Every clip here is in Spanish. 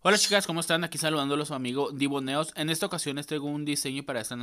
Hola chicas, ¿cómo están? Aquí saludándolos a su amigo Diboneos. En esta ocasión les traigo un diseño para esta,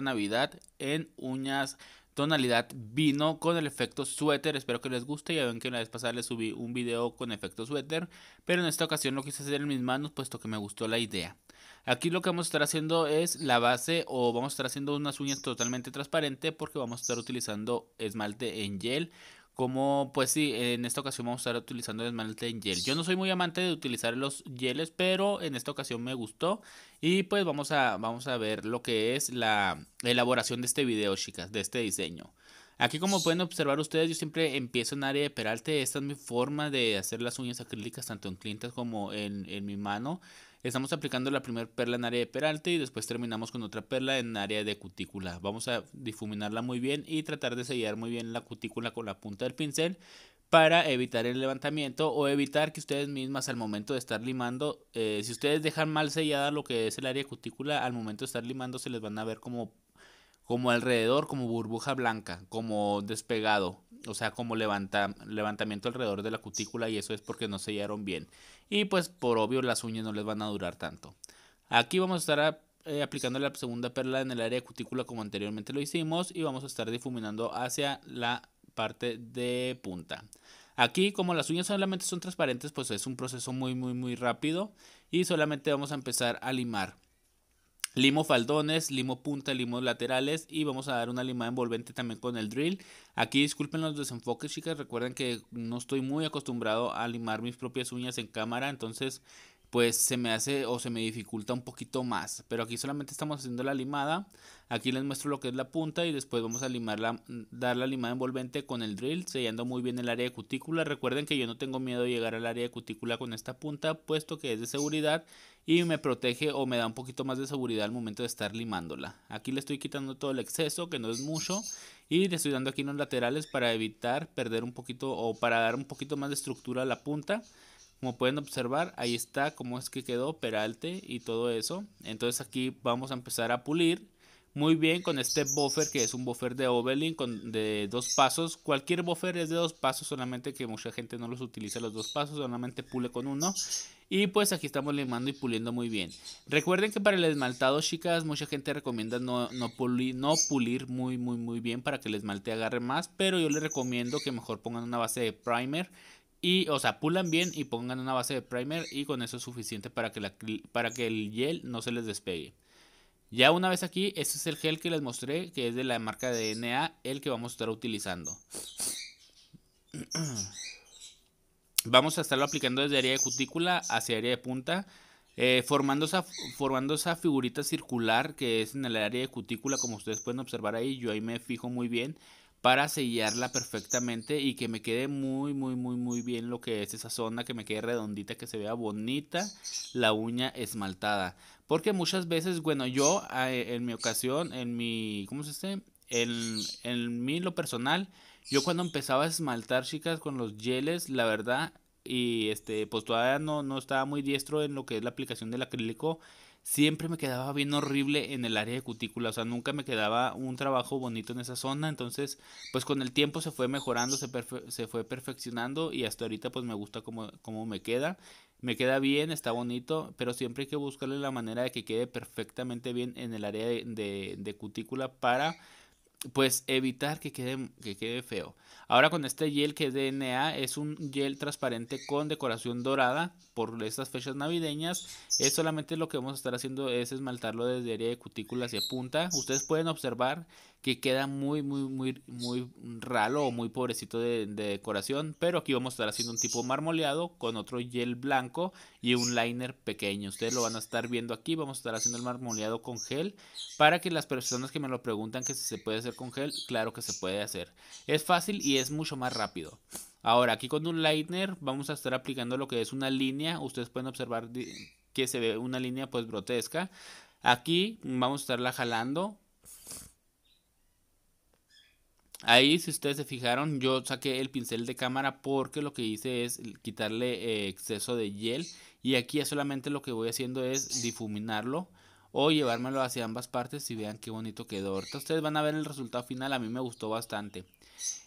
Navidad, en uñas tonalidad vino con el efecto suéter. Espero que les guste. Ya ven que la vez pasada les subí un video con efecto suéter. Pero en esta ocasión lo quise hacer en mis manos puesto que me gustó la idea. Aquí lo que vamos a estar haciendo es la base o vamos a estar haciendo unas uñas totalmente transparente porque vamos a estar utilizando esmalte en gel como pues sí, en esta ocasión vamos a estar utilizando desmalte en gel. Yo no soy muy amante de utilizar los geles, pero en esta ocasión me gustó y pues vamos a, vamos a ver lo que es la elaboración de este video, chicas, de este diseño. Aquí como pueden observar ustedes, yo siempre empiezo en área de peralte. Esta es mi forma de hacer las uñas acrílicas tanto en clientes como en, en mi mano. Estamos aplicando la primera perla en área de peralte y después terminamos con otra perla en área de cutícula. Vamos a difuminarla muy bien y tratar de sellar muy bien la cutícula con la punta del pincel para evitar el levantamiento o evitar que ustedes mismas al momento de estar limando, eh, si ustedes dejan mal sellada lo que es el área de cutícula, al momento de estar limando se les van a ver como, como alrededor, como burbuja blanca, como despegado, o sea, como levanta, levantamiento alrededor de la cutícula y eso es porque no sellaron bien. Y pues por obvio las uñas no les van a durar tanto. Aquí vamos a estar eh, aplicando la segunda perla en el área de cutícula como anteriormente lo hicimos y vamos a estar difuminando hacia la parte de punta. Aquí como las uñas solamente son transparentes pues es un proceso muy muy muy rápido y solamente vamos a empezar a limar. Limo faldones, limo punta, limo laterales y vamos a dar una lima envolvente también con el drill. Aquí disculpen los desenfoques chicas, recuerden que no estoy muy acostumbrado a limar mis propias uñas en cámara, entonces pues se me hace o se me dificulta un poquito más. Pero aquí solamente estamos haciendo la limada. Aquí les muestro lo que es la punta y después vamos a limarla dar la limada envolvente con el drill, sellando muy bien el área de cutícula. Recuerden que yo no tengo miedo de llegar al área de cutícula con esta punta, puesto que es de seguridad y me protege o me da un poquito más de seguridad al momento de estar limándola. Aquí le estoy quitando todo el exceso, que no es mucho, y le estoy dando aquí en los laterales para evitar perder un poquito o para dar un poquito más de estructura a la punta. Como pueden observar, ahí está cómo es que quedó Peralte y todo eso. Entonces aquí vamos a empezar a pulir muy bien con este buffer que es un buffer de Ovelyn, con, de dos pasos. Cualquier buffer es de dos pasos, solamente que mucha gente no los utiliza los dos pasos, solamente pule con uno. Y pues aquí estamos limando y puliendo muy bien. Recuerden que para el esmaltado, chicas, mucha gente recomienda no, no, pulir, no pulir muy, muy, muy bien para que el esmalte agarre más. Pero yo les recomiendo que mejor pongan una base de primer y, o sea, pulan bien y pongan una base de primer y con eso es suficiente para que, para que el gel no se les despegue. Ya una vez aquí, este es el gel que les mostré, que es de la marca DNA, el que vamos a estar utilizando. Vamos a estarlo aplicando desde área de cutícula hacia área de punta, eh, formando, esa, formando esa figurita circular que es en el área de cutícula, como ustedes pueden observar ahí. Yo ahí me fijo muy bien para sellarla perfectamente y que me quede muy, muy, muy, muy bien lo que es esa zona, que me quede redondita, que se vea bonita la uña esmaltada. Porque muchas veces, bueno, yo ah, e, en mi ocasión, en mi, ¿cómo se dice? En, en lo personal, yo cuando empezaba a esmaltar, chicas, con los geles, la verdad, y este, pues todavía no, no estaba muy diestro en lo que es la aplicación del acrílico siempre me quedaba bien horrible en el área de cutícula, o sea, nunca me quedaba un trabajo bonito en esa zona, entonces, pues con el tiempo se fue mejorando, se, fue perfeccionando y hasta ahorita pues me gusta cómo, me queda, me queda bien, está bonito, pero siempre hay que buscarle la manera de que quede perfectamente bien en el área de, de cutícula para pues evitar que quede, que quede feo. Ahora con este gel que es DNA es un gel transparente con decoración dorada por estas fechas navideñas. Es solamente lo que vamos a estar haciendo es esmaltarlo desde área de cutícula hacia punta. Ustedes pueden observar que queda muy, muy, muy, muy ralo o muy pobrecito de, de, decoración. Pero aquí vamos a estar haciendo un tipo marmoleado con otro gel blanco y un liner pequeño. Ustedes lo van a estar viendo aquí. Vamos a estar haciendo el marmoleado con gel. Para que las personas que me lo preguntan que si se puede hacer con gel, claro que se puede hacer. Es fácil y es mucho más rápido. Ahora, aquí con un liner vamos a estar aplicando lo que es una línea. Ustedes pueden observar que se ve una línea pues grotesca. Aquí vamos a estarla jalando Ahí, si ustedes se fijaron, yo saqué el pincel de cámara porque lo que hice es quitarle eh, exceso de gel. Y aquí ya solamente lo que voy haciendo es difuminarlo o llevármelo hacia ambas partes y vean qué bonito quedó. Ahorita ustedes van a ver el resultado final, a mí me gustó bastante.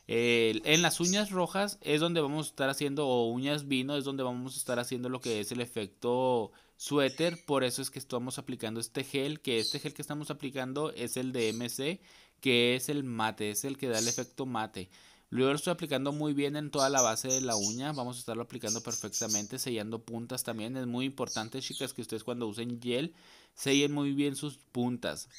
en las uñas rojas es donde vamos a estar haciendo, o uñas vino, es donde vamos a estar haciendo lo que es el efecto suéter. Por eso es que estamos aplicando este gel, que este gel que estamos aplicando es el de MC, que es el mate, es el que da el efecto mate. Luego lo estoy aplicando muy bien en toda la base de la uña, vamos a estarlo aplicando perfectamente, sellando puntas también. Es muy importante, chicas, que ustedes cuando usen gel, sellen muy bien sus puntas.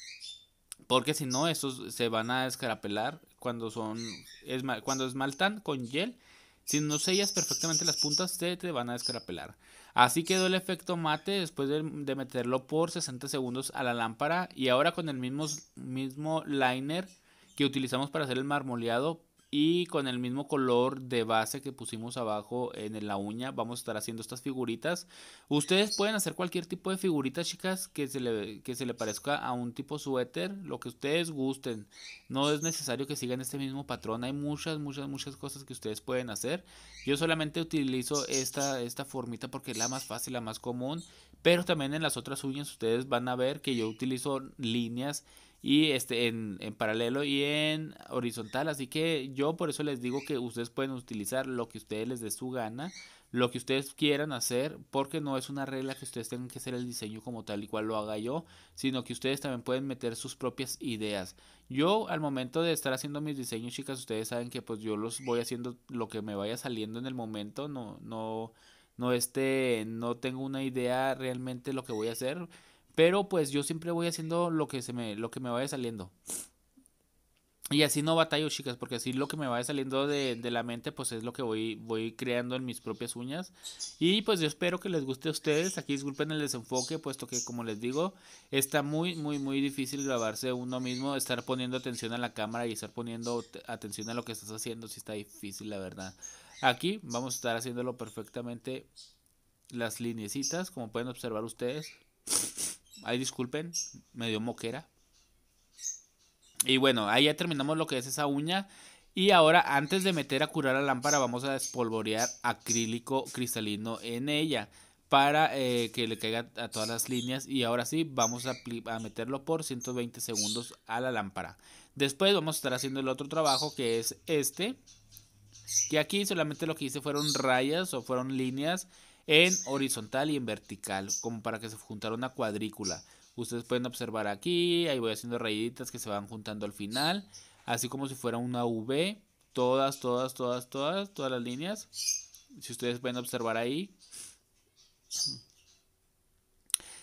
Porque si no, estos se van a escarapelar cuando son es cuando esmaltan con gel si no sellas perfectamente las puntas, te van a descarapelar. Así quedó el efecto mate después de, meterlo por 60 segundos a la lámpara. Y ahora con el mismo, mismo liner que utilizamos para hacer el marmoleado, y con el mismo color de base que pusimos abajo en la uña vamos a estar haciendo estas figuritas. Ustedes pueden hacer cualquier tipo de figuritas chicas, que se le, que se le parezca a un tipo suéter, lo que ustedes gusten. No es necesario que sigan este mismo patrón, hay muchas, muchas, muchas cosas que ustedes pueden hacer. Yo solamente utilizo esta, esta formita porque es la más fácil, la más común, pero también en las otras uñas ustedes van a ver que yo utilizo líneas y este en, paralelo y en horizontal. Así que yo por eso les digo que ustedes pueden utilizar lo que ustedes les dé su gana, lo que ustedes quieran hacer, porque no es una regla que ustedes tengan que hacer el diseño como tal y cual lo haga yo, sino que ustedes también pueden meter sus propias ideas. Yo al momento de estar haciendo mis diseños, chicas, ustedes saben que pues yo los voy haciendo lo que me vaya saliendo en el momento, no no no este no tengo una idea realmente lo que voy a hacer pero pues yo siempre voy haciendo lo que, se me, lo que me vaya saliendo. Y así no batallo, chicas, porque así lo que me vaya saliendo de, la mente, pues es lo que voy, voy creando en mis propias uñas. Y pues yo espero que les guste a ustedes. Aquí disculpen el desenfoque, puesto que como les digo, está muy, muy, muy difícil grabarse uno mismo, estar poniendo atención a la cámara y estar poniendo atención a lo que estás haciendo. Si está difícil, la verdad. Aquí vamos a estar haciéndolo perfectamente las lineecitas, como pueden observar ustedes. Ahí disculpen, dio moquera. Y bueno, ahí ya terminamos lo que es esa uña. Y ahora antes de meter a curar la lámpara vamos a despolvorear acrílico cristalino en ella para eh, que le caiga a todas las líneas y ahora sí vamos a, a, meterlo por 120 segundos a la lámpara. Después vamos a estar haciendo el otro trabajo que es este, que aquí solamente lo que hice fueron rayas o fueron líneas en horizontal y en vertical, como para que se juntara una cuadrícula. Ustedes pueden observar aquí, ahí voy haciendo rayitas que se van juntando al final, así como si fuera una V, todas, todas, todas, todas, todas las líneas. Si ustedes pueden observar ahí,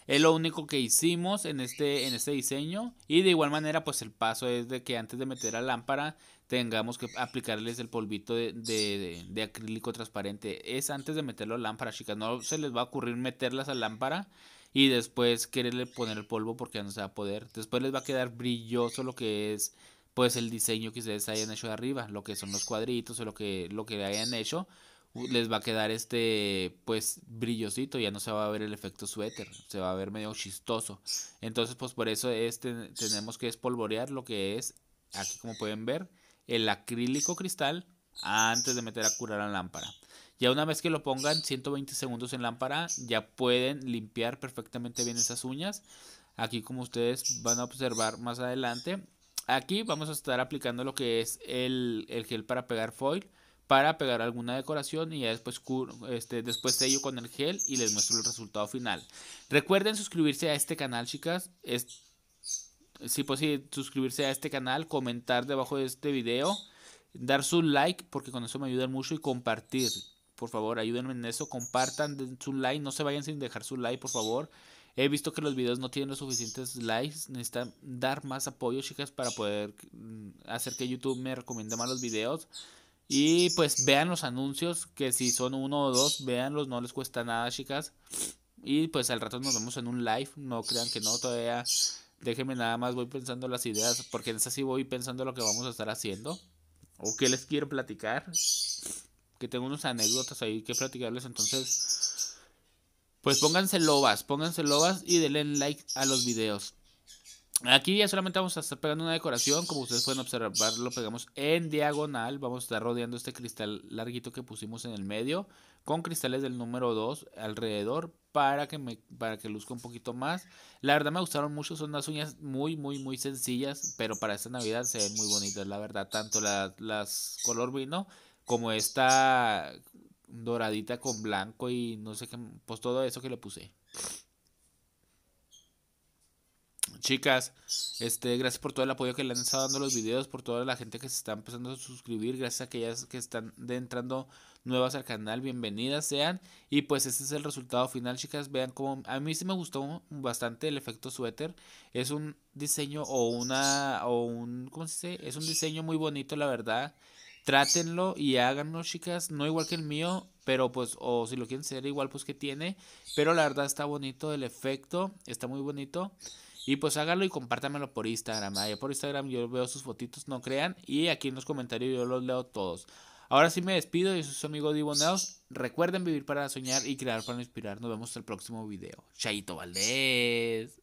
es lo único que hicimos en este, en este diseño. Y de igual manera, pues el paso es de que antes de meter a lámpara tengamos que aplicarles el polvito de, acrílico transparente. Es antes de meterlo a lámpara, chicas. No se les va a ocurrir meterlas a lámpara y después quererle poner el polvo porque no se va a poder. Después les va a quedar brilloso lo que es pues el diseño que ustedes hayan hecho de arriba, lo que son los cuadritos o lo que, lo que hayan hecho, les va a quedar este pues brillosito, ya no se va a ver el efecto suéter, se va a ver medio chistoso. Entonces, pues por eso tenemos que espolvorear lo que es aquí como pueden ver el acrílico cristal antes de meter a curar la lámpara. Ya una vez que lo pongan 120 segundos en lámpara, ya pueden limpiar perfectamente bien esas uñas. Aquí como ustedes van a observar más adelante, aquí vamos a estar aplicando lo que es el, el gel para pegar foil para pegar alguna decoración y ya después, este, después sello con el gel y les muestro el resultado final. Recuerden suscribirse a este canal, chicas. Es, si posible, suscribirse a este canal, comentar debajo de este video, dar su like porque con eso me ayudan mucho y compartir. Por favor, ayúdenme en eso, compartan su like, no se vayan sin dejar su like, por favor. He visto que los videos no tienen los suficientes likes. Necesitan dar más apoyo, chicas, para poder mm, hacer que YouTube me recomiende más los videos. Y pues vean los anuncios, que si son uno o dos, veanlos, no les cuesta nada, chicas. Y pues al rato nos vemos en un live, no crean que no, todavía déjenme nada más, voy pensando las ideas, porque en así voy pensando lo que vamos a estar haciendo, o que les quiero platicar, que tengo unas anécdotas ahí que platicarles, entonces, pues pónganse lobas, pónganse lobas y denle like a los videos. Aquí ya solamente vamos a estar pegando una decoración, como ustedes pueden observar, lo pegamos en diagonal, vamos a estar rodeando este cristal larguito que pusimos en el medio, con cristales del número 2 alrededor, para que, me, para que luzca un poquito más. La verdad me gustaron mucho, son unas uñas muy, muy, muy sencillas, pero para esta Navidad se ven muy bonitas, la verdad, tanto la, las color vino como esta doradita con blanco y no sé qué, pues todo eso que le puse. Chicas, este, gracias por todo el apoyo que le han estado dando los videos, por toda la gente que se está empezando a suscribir, gracias a aquellas que están entrando nuevas al canal, bienvenidas sean. Y pues este es el resultado final, chicas. Vean cómo a mí sí me gustó bastante el efecto suéter. Es un diseño o una o un ¿cómo se dice? Es un diseño muy bonito, la verdad. Trátenlo y háganlo, chicas, no igual que el mío, pero pues o si lo quieren ser igual pues que tiene, pero la verdad está bonito el efecto, está muy bonito. Y pues háganlo y compártamelo por Instagram. por Instagram yo veo sus fotitos, no crean. Y aquí en los comentarios yo los leo todos. Ahora sí me despido y sus amigos Diboneos. Recuerden vivir para soñar y crear para inspirar. Nos vemos en el próximo video. Chaito Valdés.